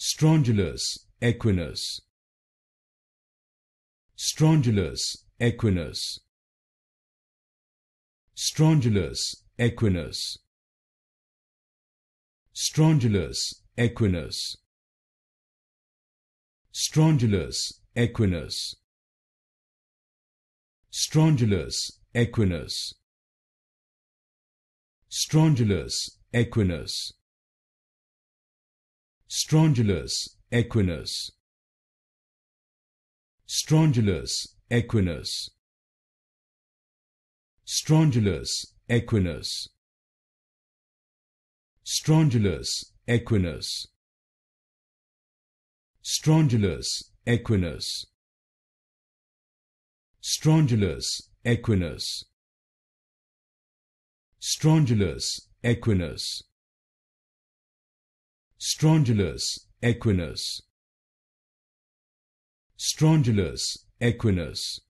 Strondylus equinus. Strondylus equinus. Strondylus equinus. Strondylus equinus. Strondylus equinus. Strondylus equinus. Strondylus equinus. Strongylus equinus. Strongylus equinus. Strongylus equinus. Strongylus equinus. Strongylus equinus. Strongylus equinus. Strongylus equinus. Strondylus equinus. Strondylus equinus.